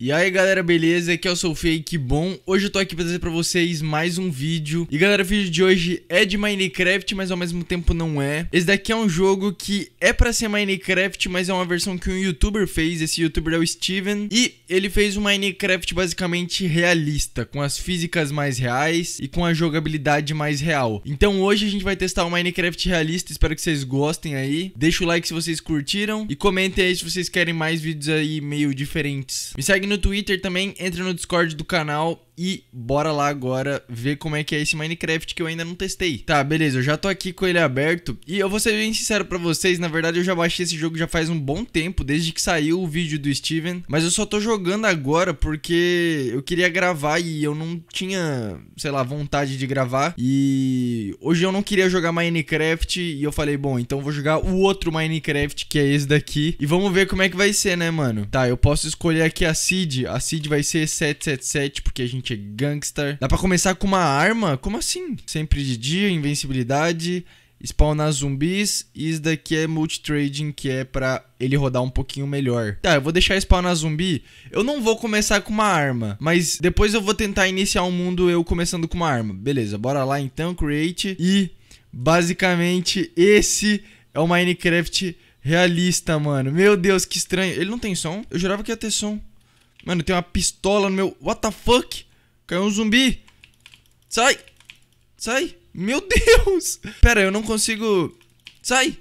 E aí galera, beleza? Aqui é o Soufei, que bom? Hoje eu tô aqui pra trazer pra vocês mais um vídeo E galera, o vídeo de hoje é de Minecraft, mas ao mesmo tempo não é Esse daqui é um jogo que é pra ser Minecraft, mas é uma versão que um youtuber fez Esse youtuber é o Steven E ele fez um Minecraft basicamente realista Com as físicas mais reais e com a jogabilidade mais real Então hoje a gente vai testar o um Minecraft realista, espero que vocês gostem aí Deixa o like se vocês curtiram E comentem aí se vocês querem mais vídeos aí meio diferentes Me segue segue no Twitter também, entra no Discord do canal e bora lá agora ver como é que é esse Minecraft que eu ainda não testei. Tá, beleza, eu já tô aqui com ele aberto e eu vou ser bem sincero pra vocês, na verdade eu já baixei esse jogo já faz um bom tempo, desde que saiu o vídeo do Steven, mas eu só tô jogando agora porque eu queria gravar e eu não tinha, sei lá, vontade de gravar e hoje eu não queria jogar Minecraft e eu falei, bom, então vou jogar o outro Minecraft que é esse daqui e vamos ver como é que vai ser, né, mano? Tá, eu posso escolher aqui a seed, a seed vai ser 777 porque a gente gente é gangster. Dá para começar com uma arma? Como assim? Sempre de dia, invencibilidade, spawnar zumbis. E isso daqui é multitrading, que é para ele rodar um pouquinho melhor. Tá, eu vou deixar spawnar zumbi. Eu não vou começar com uma arma, mas depois eu vou tentar iniciar um mundo eu começando com uma arma. Beleza, bora lá então, create. E basicamente esse é o Minecraft realista, mano. Meu Deus, que estranho. Ele não tem som? Eu jurava que ia ter som. Mano, tem uma pistola no meu. What the fuck? Caiu um zumbi. Sai. Sai. Meu Deus. Pera, eu não consigo... Sai.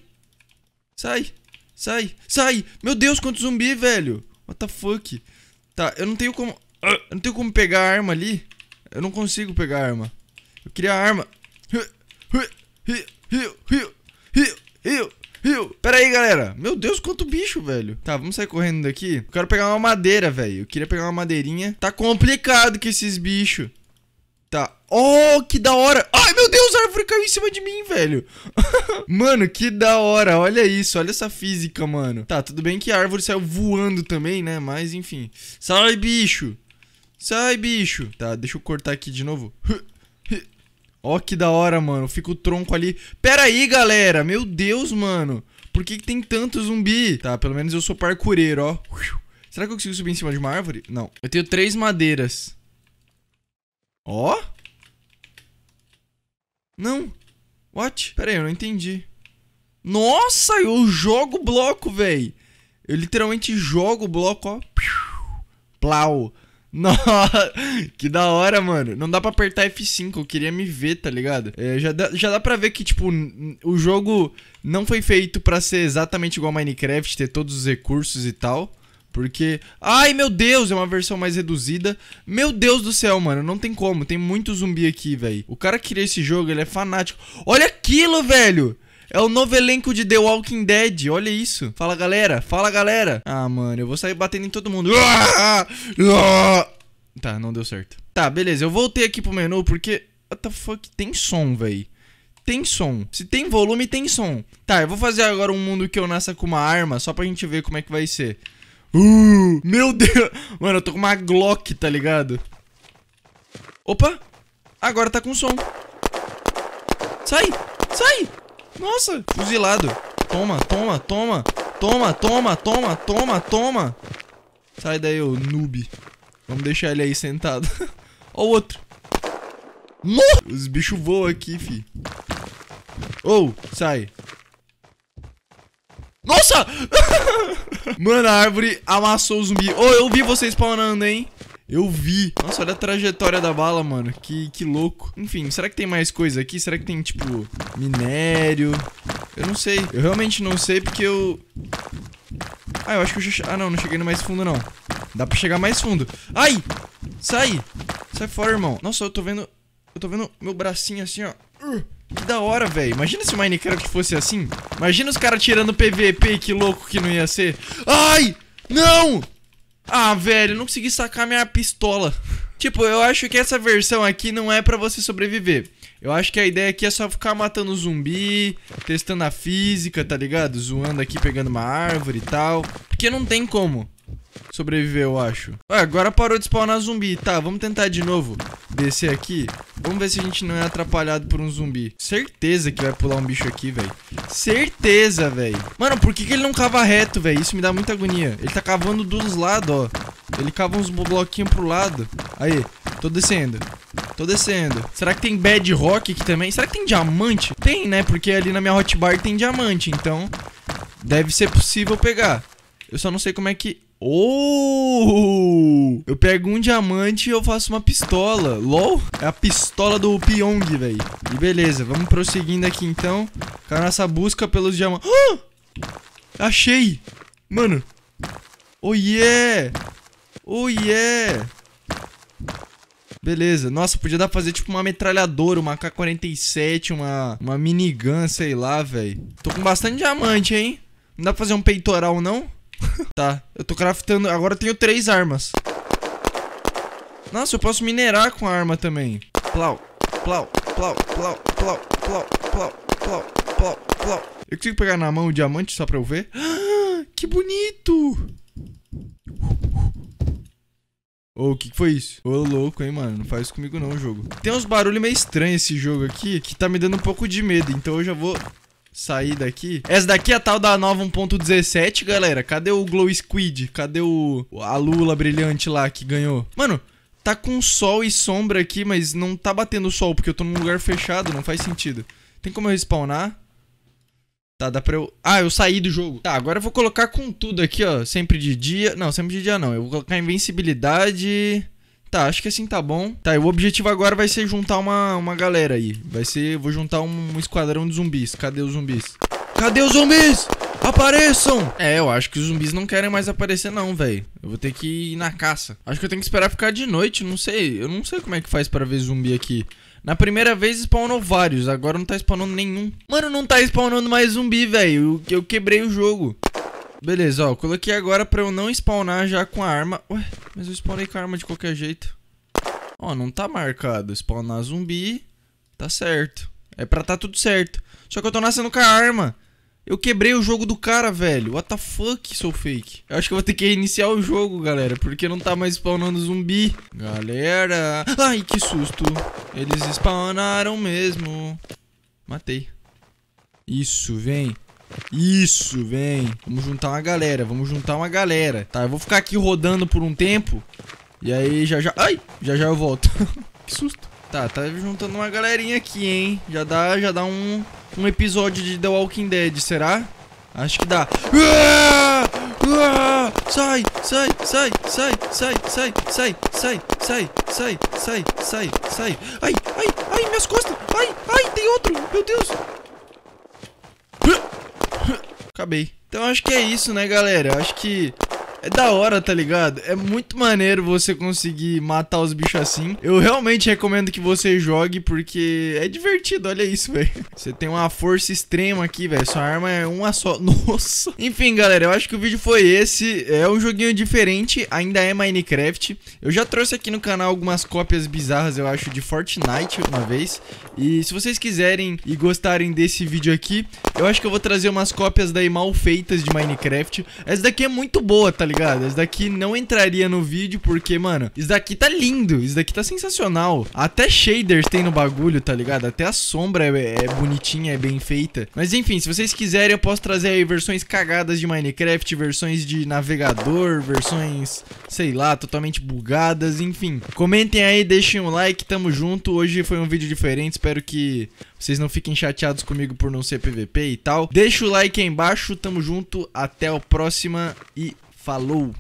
Sai. Sai. Sai. Meu Deus, quanto zumbi, velho. What the fuck. Tá, eu não tenho como... Eu não tenho como pegar a arma ali. Eu não consigo pegar a arma. Eu queria a arma. Rio, rio, rio, rio, rio. Rio! Pera aí, galera. Meu Deus, quanto bicho, velho. Tá, vamos sair correndo daqui. Eu quero pegar uma madeira, velho. Eu queria pegar uma madeirinha. Tá complicado com esses bichos. Tá. Oh, que da hora. Ai, meu Deus, a árvore caiu em cima de mim, velho. mano, que da hora. Olha isso, olha essa física, mano. Tá, tudo bem que a árvore saiu voando também, né? Mas, enfim. Sai, bicho. Sai, bicho. Tá, deixa eu cortar aqui de novo. Ó que da hora, mano. Fica o tronco ali. Pera aí, galera. Meu Deus, mano. Por que, que tem tanto zumbi? Tá, pelo menos eu sou parcureiro, ó. Será que eu consigo subir em cima de uma árvore? Não. Eu tenho três madeiras. Ó. Não. What? Pera aí, eu não entendi. Nossa, eu jogo bloco, velho. Eu literalmente jogo o bloco, ó. Plau. Nossa, que da hora, mano. Não dá pra apertar F5, eu queria me ver, tá ligado? É, já, dá, já dá pra ver que, tipo, o jogo não foi feito pra ser exatamente igual Minecraft, ter todos os recursos e tal. Porque. Ai, meu Deus, é uma versão mais reduzida. Meu Deus do céu, mano. Não tem como. Tem muito zumbi aqui, velho. O cara que criou esse jogo, ele é fanático. Olha aquilo, velho! É o novo elenco de The Walking Dead. Olha isso. Fala, galera. Fala, galera. Ah, mano, eu vou sair batendo em todo mundo. Tá, não deu certo. Tá, beleza. Eu voltei aqui pro menu porque... What the fuck? Tem som, véi. Tem som. Se tem volume, tem som. Tá, eu vou fazer agora um mundo que eu nasça com uma arma só pra gente ver como é que vai ser. Uh, meu Deus. Mano, eu tô com uma Glock, tá ligado? Opa. Agora tá com som. Sai. Sai. Nossa, fuzilado. Toma, toma, toma. Toma, toma, toma, toma, toma. Sai daí, ô noob. Vamos deixar ele aí sentado. Ó o outro. No! Os bichos voam aqui, fi. Ou, oh, sai. Nossa! Mano, a árvore amassou o zumbi. Ô, oh, eu vi vocês spawnando, hein? Eu vi. Nossa, olha a trajetória da bala, mano. Que, que louco. Enfim, será que tem mais coisa aqui? Será que tem, tipo, minério? Eu não sei. Eu realmente não sei porque eu... Ah, eu acho que eu já... Ah, não, não cheguei no mais fundo, não. Dá pra chegar mais fundo. Ai! Sai! Sai fora, irmão. Nossa, eu tô vendo... Eu tô vendo meu bracinho assim, ó. Uh, que da hora, velho. Imagina se o Minecraft fosse assim. Imagina os caras tirando PVP, que louco que não ia ser. Ai! Não! Ah, velho, não consegui sacar minha pistola. Tipo, eu acho que essa versão aqui não é para você sobreviver. Eu acho que a ideia aqui é só ficar matando zumbi, testando a física, tá ligado? Zoando aqui, pegando uma árvore e tal. Porque não tem como sobreviver eu acho. agora parou de spawnar zumbi. Tá, vamos tentar de novo. Descer aqui. Vamos ver se a gente não é atrapalhado por um zumbi. Certeza que vai pular um bicho aqui, velho. Certeza, velho. Mano, por que, que ele não cava reto, velho? Isso me dá muita agonia. Ele tá cavando dos lados, ó. Ele cava uns bloquinhos pro lado. Aí, tô descendo. Tô descendo. Será que tem bedrock aqui também? Será que tem diamante? Tem, né? Porque ali na minha hotbar tem diamante, então... Deve ser possível pegar. Eu só não sei como é que... Oh! Eu pego um diamante e eu faço uma pistola. LOL? É a pistola do Pyong, velho. E beleza, vamos prosseguindo aqui então. Com a nossa busca pelos diamantes. Ah! Achei! Mano. Oh yeah! Oh yeah! Beleza. Nossa, podia dar pra fazer tipo uma metralhadora, uma K-47, uma, uma minigun, sei lá, velho. Tô com bastante diamante, hein? Não dá pra fazer um peitoral, Não. tá, eu tô craftando. Agora eu tenho três armas. Nossa, eu posso minerar com a arma também. Plau, plau, plau, plau, plau, plau, plau, plau, plau, plau. Eu consigo pegar na mão o diamante só pra eu ver? Ah, que bonito! Ô, oh, o que, que, foi isso? Ô, oh, louco, hein, mano. Não faz isso comigo não, jogo. Tem uns barulhos meio estranhos esse jogo aqui, que tá me dando um pouco de medo. Então eu já vou sair daqui. Essa daqui é a tal da nova 1.17, galera. Cadê o Glow Squid? Cadê o a lula brilhante lá que ganhou? Mano, tá com sol e sombra aqui, mas não tá batendo sol porque eu tô num lugar fechado, não faz sentido. Tem como eu respawnar? Tá, dá pra eu... Ah, eu saí do jogo. Tá, agora eu vou colocar com tudo aqui, ó. Sempre de dia. Não, sempre de dia não. Eu vou colocar invencibilidade... Tá, acho que assim tá bom. Tá, e o objetivo agora vai ser juntar uma, uma galera aí. Vai ser. Vou juntar um, um esquadrão de zumbis. Cadê os zumbis? Cadê os zumbis? Apareçam! É, eu acho que os zumbis não querem mais aparecer não, velho. Eu vou ter que ir na caça. Acho que eu tenho que esperar ficar de noite, não sei. Eu não sei como é que faz pra ver zumbi aqui. Na primeira vez spawnou vários, agora não tá spawnando nenhum. Mano, não tá spawnando mais zumbi, velho. Eu, eu quebrei o jogo. Beleza, ó, eu coloquei agora pra eu não spawnar já com a arma. Ué, mas eu spawnei com a arma de qualquer jeito. Ó, não tá marcado. Spawnar zumbi, tá certo. É pra tá tudo certo. Só que eu tô nascendo com a arma. Eu quebrei o jogo do cara, velho. What the fuck, sou fake. Eu acho que eu vou ter que reiniciar o jogo, galera. Porque não tá mais spawnando zumbi. Galera. Ai, que susto. Eles spawnaram mesmo. Matei. Isso, vem. Isso, vem. Vamos juntar uma galera, vamos juntar uma galera. Tá, eu vou ficar aqui rodando por um tempo. E aí já já... Ai, já já eu volto. que susto. Tá, tá juntando uma galerinha aqui, hein. Já dá, já dá um, um episódio de The Walking Dead, será? Acho que dá. Uá! Sai, sai, sai, sai, sai, sai, sai, sai, sai, sai, sai, sai, sai. Ai, ai, ai, minhas costas. Ai, ai, tem outro. Meu Deus. acabei. Então acho que é isso, né, galera? Acho que é da hora, tá ligado? É muito maneiro você conseguir matar os bichos assim. Eu realmente recomendo que você jogue, porque é divertido, olha isso, velho. Você tem uma força extrema aqui, velho. Sua arma é uma só. Nossa. Enfim, galera, eu acho que o vídeo foi esse. É um joguinho diferente, ainda é Minecraft. Eu já trouxe aqui no canal algumas cópias bizarras, eu acho, de Fortnite uma vez. E se vocês quiserem e gostarem desse vídeo aqui, eu acho que eu vou trazer umas cópias daí mal feitas de Minecraft. Essa daqui é muito boa, tá ligado? ligado? Esse daqui não entraria no vídeo porque, mano, isso daqui tá lindo, isso daqui tá sensacional. Até shaders tem no bagulho, tá ligado? Até a sombra é, é bonitinha, é bem feita. Mas enfim, se vocês quiserem, eu posso trazer aí versões cagadas de Minecraft, versões de navegador, versões, sei lá, totalmente bugadas, enfim. Comentem aí, deixem um like, tamo junto. Hoje foi um vídeo diferente, espero que vocês não fiquem chateados comigo por não ser PVP e tal. Deixa o like aí embaixo, tamo junto, até a próxima e falou